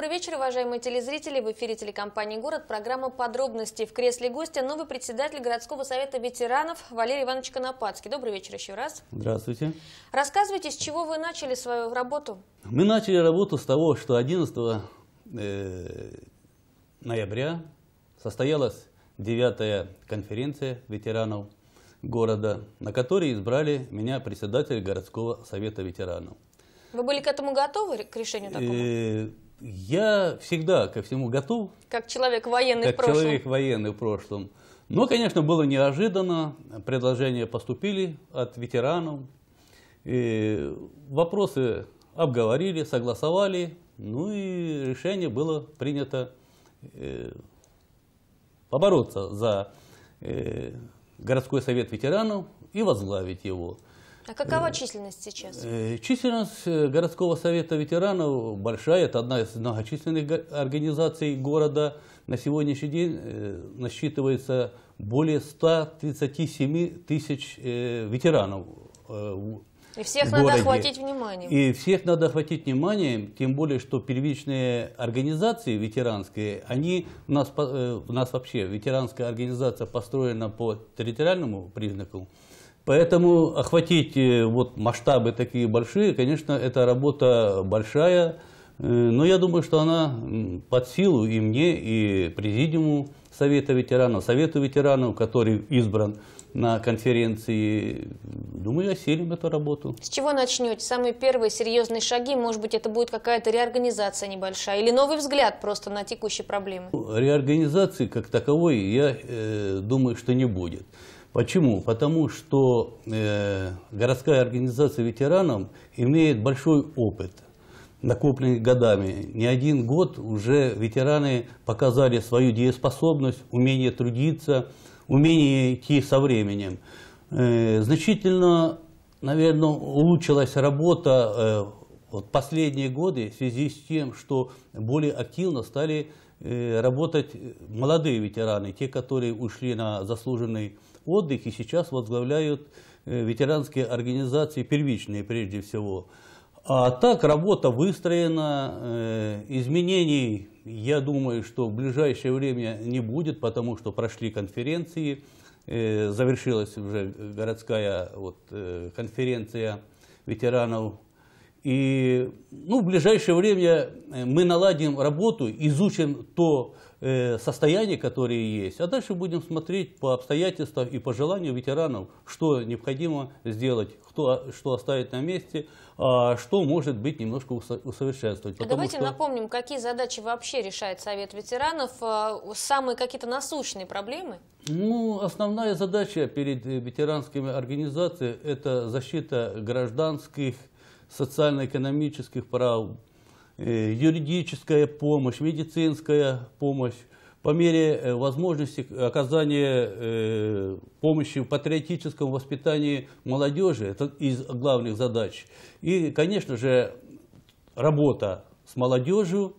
Добрый вечер, уважаемые телезрители. В эфире телекомпании «Город» программа «Подробности». В кресле гостя новый председатель городского совета ветеранов Валерий Иванович Конопадский. Добрый вечер еще раз. Здравствуйте. Рассказывайте, с чего вы начали свою работу? Мы начали работу с того, что 11 э, ноября состоялась девятая конференция ветеранов города, на которой избрали меня председатель городского совета ветеранов. Вы были к этому готовы, к решению э, такого? я всегда ко всему готов. Как человек военный как в прошлом. человек военный в прошлом. Но, конечно, было неожиданно. Предложения поступили от ветеранов. И вопросы обговорили, согласовали. Ну и решение было принято э, побороться за э, городской совет ветеранов и возглавить его. А какова э, численность сейчас? Э, численность э, городского совета ветеранов большая. Это одна из многочисленных организаций города. На сегодняшний день насчитывается более 137 тысяч ветеранов. И всех городе. надо охватить вниманием. И всех надо охватить вниманием, тем более, что первичные организации ветеранские, они у нас, у нас вообще, ветеранская организация построена по территориальному признаку, Поэтому охватить э, вот масштабы такие большие, конечно, это работа большая, э, но я думаю, что она под силу и мне, и президиуму Совета ветеранов, Совету ветеранов, который избран на конференции. Думаю, осилим эту работу. С чего начнете? Самые первые серьезные шаги, может быть, это будет какая-то реорганизация небольшая или новый взгляд просто на текущие проблемы? Реорганизации как таковой, я э, думаю, что не будет. Почему? Потому что э, городская организация ветеранов имеет большой опыт, накопленный годами. Не один год уже ветераны показали свою дееспособность, умение трудиться, умение идти со временем. Э, значительно, наверное, улучшилась работа э, вот последние годы в связи с тем, что более активно стали э, работать молодые ветераны, те, которые ушли на заслуженный отдых и сейчас возглавляют э, ветеранские организации, первичные прежде всего. А так работа выстроена, э, изменений, я думаю, что в ближайшее время не будет, потому что прошли конференции, э, завершилась уже городская вот, конференция ветеранов и ну, в ближайшее время э, мы наладим работу, изучим то э, состояние, которое есть, а дальше будем смотреть по обстоятельствам и по желанию ветеранов, что необходимо сделать, кто, а, что оставить на месте, а что может быть немножко усовершенствовать. А давайте что... напомним, какие задачи вообще решает Совет ветеранов, а, самые какие-то насущные проблемы? Ну, основная задача перед ветеранскими организациями – это защита гражданских социально-экономических прав, э, юридическая помощь, медицинская помощь, по мере э, возможности оказания э, помощи в патриотическом воспитании молодежи, это из главных задач. И, конечно же, работа с молодежью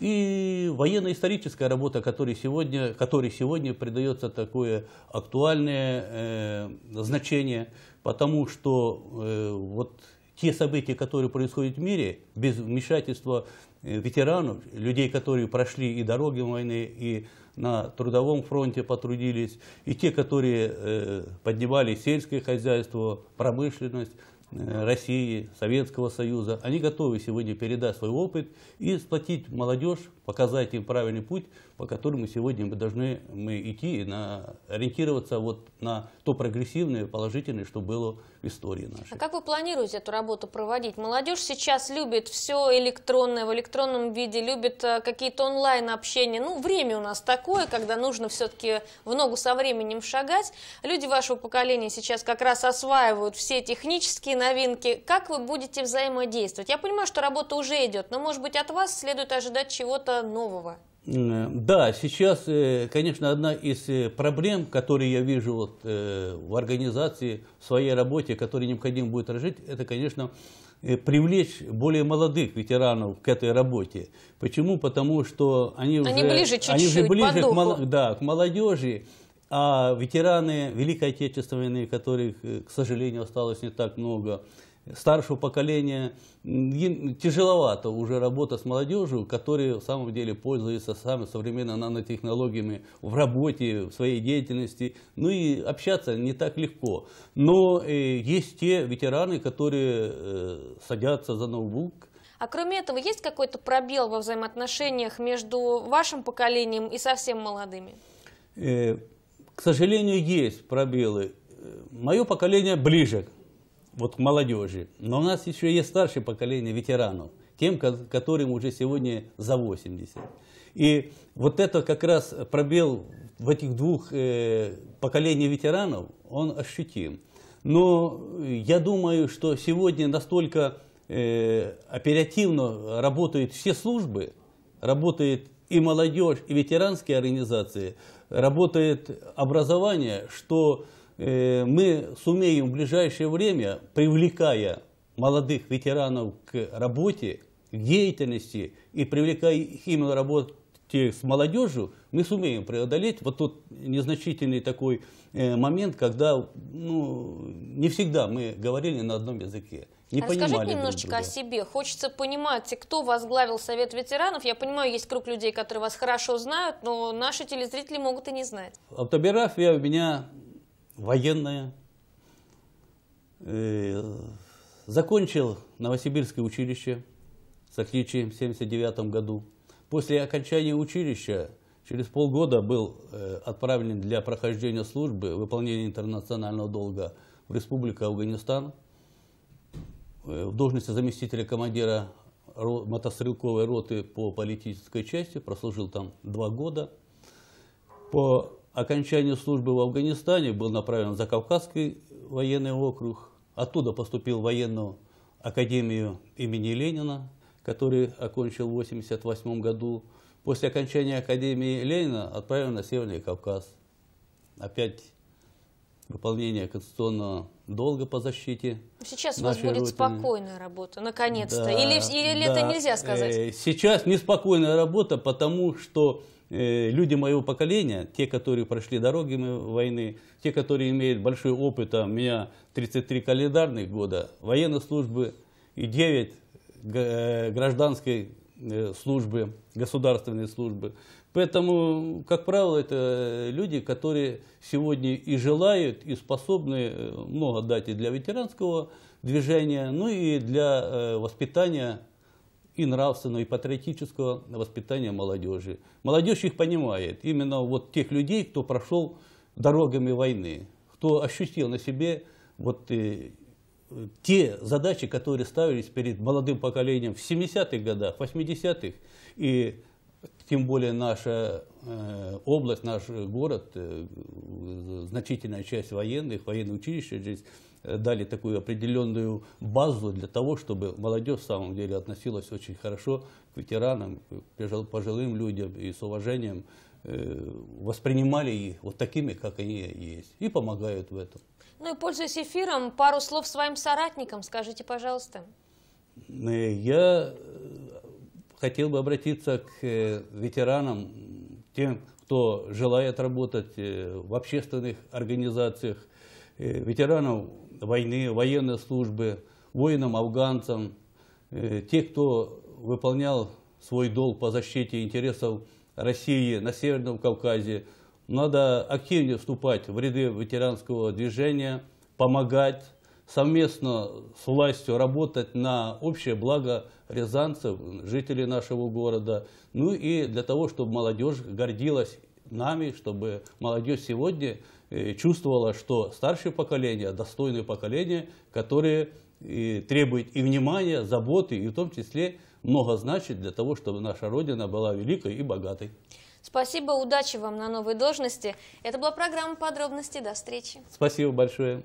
и военно-историческая работа, которой сегодня, которой сегодня придается такое актуальное значение, потому что вот те события, которые происходят в мире, без вмешательства э, ветеранов, людей, которые прошли и дороги войны, и на трудовом фронте потрудились, и те, которые э, поднимали сельское хозяйство, промышленность, э, России, Советского Союза, они готовы сегодня передать свой опыт и сплотить молодежь показать им правильный путь, по которому сегодня мы должны мы идти и на, ориентироваться вот на то прогрессивное, положительное, что было в истории нашей. А как вы планируете эту работу проводить? Молодежь сейчас любит все электронное, в электронном виде, любит э, какие-то онлайн-общения. Ну, время у нас такое, когда нужно все-таки в ногу со временем шагать. Люди вашего поколения сейчас как раз осваивают все технические новинки. Как вы будете взаимодействовать? Я понимаю, что работа уже идет, но, может быть, от вас следует ожидать чего-то нового. Да, сейчас, э, конечно, одна из э, проблем, которые я вижу вот э, в организации, в своей работе, которые необходимо будет решить, это, конечно, привлечь более молодых ветеранов к этой работе. Почему? Потому что они, они уже, ближе, чуть -чуть, они уже ближе к, мол, да, к молодежи, а ветераны Великой Отечественной, которых, к сожалению, осталось не так много, старшего поколения тяжеловато уже работа с молодежью, которые в самом деле пользуются самыми современными нанотехнологиями в работе, в своей деятельности. Ну и общаться не так легко. Но э, есть те ветераны, которые э, садятся за ноутбук, а кроме этого, есть какой-то пробел во взаимоотношениях между вашим поколением и совсем молодыми? Э, к сожалению, есть пробелы. Мое поколение ближе вот к молодежи. Но у нас еще есть старшее поколение ветеранов, тем, которым уже сегодня за 80. И вот это как раз пробел в этих двух э, поколениях ветеранов, он ощутим. Но я думаю, что сегодня настолько э, оперативно работают все службы, работает и молодежь, и ветеранские организации, работает образование, что Э, мы сумеем в ближайшее время, привлекая молодых ветеранов к работе, к деятельности и привлекая их именно работе с молодежью, мы сумеем преодолеть вот тот незначительный такой э, момент, когда ну, не всегда мы говорили на одном языке. Не а Расскажите немножечко друг о себе. Хочется понимать, кто возглавил Совет ветеранов. Я понимаю, есть круг людей, которые вас хорошо знают, но наши телезрители могут и не знать. Автобиография у меня военная. Э, закончил Новосибирское училище с отличием в 1979 году. После окончания училища через полгода был э, отправлен для прохождения службы выполнения интернационального долга в Республику Афганистан э, в должности заместителя командира мотострелковой роты по политической части, прослужил там два года. По окончании службы в Афганистане был направлен за Кавказский военный округ. Оттуда поступил в военную академию имени Ленина, который окончил в 1988 году. После окончания академии Ленина отправлен на Северный Кавказ. Опять выполнение конституционного долга по защите. Ну, сейчас у вас будет родины. спокойная работа, наконец-то. Да, или или да. это нельзя сказать? Э, сейчас неспокойная работа, потому что Э, люди моего поколения, те, которые прошли дороги войны, те, которые имеют большой опыт, а у меня 33 календарных года военной службы и 9 э, гражданской э, службы, государственной службы. Поэтому, как правило, это люди, которые сегодня и желают, и способны много дать и для ветеранского движения, ну и для воспитания и нравственного, и патриотического воспитания молодежи. Молодежь их понимает, именно вот тех людей, кто прошел дорогами войны, кто ощутил на себе вот э, те задачи, которые ставились перед молодым поколением в 70-х годах, 80-х и тем более наша э, область, наш город, э, значительная часть военных, военные училища здесь э, дали такую определенную базу для того, чтобы молодежь в самом деле относилась очень хорошо к ветеранам, к пожилым людям и с уважением воспринимали их вот такими, как они есть, и помогают в этом. Ну и пользуясь эфиром, пару слов своим соратникам скажите, пожалуйста. Я хотел бы обратиться к э, ветеранам, тем, кто желает работать э, в общественных организациях, э, ветеранам войны, военной службы, воинам-афганцам, те, кто выполнял свой долг по защите интересов России на Северном Кавказе. Надо активнее вступать в ряды ветеранского движения, помогать, совместно с властью работать на общее благо рязанцев, жителей нашего города, ну и для того, чтобы молодежь гордилась нами, чтобы молодежь сегодня э, чувствовала, что старшее поколение, достойное поколение, которые э, требует и внимания, заботы, и в том числе много значит для того, чтобы наша Родина была великой и богатой. Спасибо, удачи вам на новой должности. Это была программа «Подробности». До встречи. Спасибо большое.